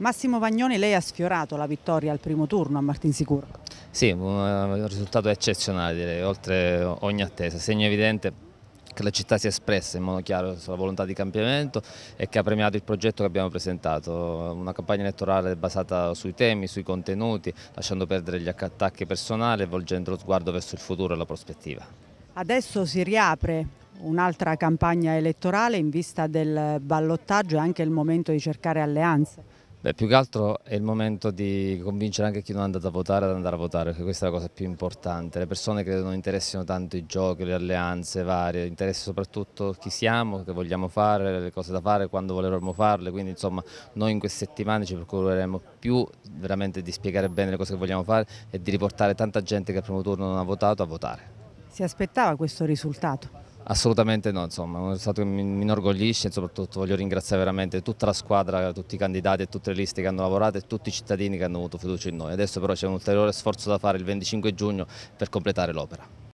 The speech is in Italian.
Massimo Vagnoni, lei ha sfiorato la vittoria al primo turno a Martinsicuro. Sì, eh, un risultato eccezionale direi, oltre ogni attesa, segno evidente che la città si è espressa in modo chiaro sulla volontà di cambiamento e che ha premiato il progetto che abbiamo presentato, una campagna elettorale basata sui temi, sui contenuti, lasciando perdere gli attacchi personali e volgendo lo sguardo verso il futuro e la prospettiva. Adesso si riapre un'altra campagna elettorale in vista del ballottaggio e anche il momento di cercare alleanze. Beh, più che altro è il momento di convincere anche chi non è andato a votare ad andare a votare, perché questa è la cosa più importante. Le persone credo non interessino tanto i giochi, le alleanze varie, interessa soprattutto chi siamo, che vogliamo fare, le cose da fare, quando volevamo farle, quindi insomma noi in queste settimane ci procureremo più veramente di spiegare bene le cose che vogliamo fare e di riportare tanta gente che al primo turno non ha votato a votare. Si aspettava questo risultato? Assolutamente no, insomma, stato, mi, mi inorgoglisce e soprattutto voglio ringraziare veramente tutta la squadra, tutti i candidati e tutte le liste che hanno lavorato e tutti i cittadini che hanno avuto fiducia in noi. Adesso però c'è un ulteriore sforzo da fare il 25 giugno per completare l'opera.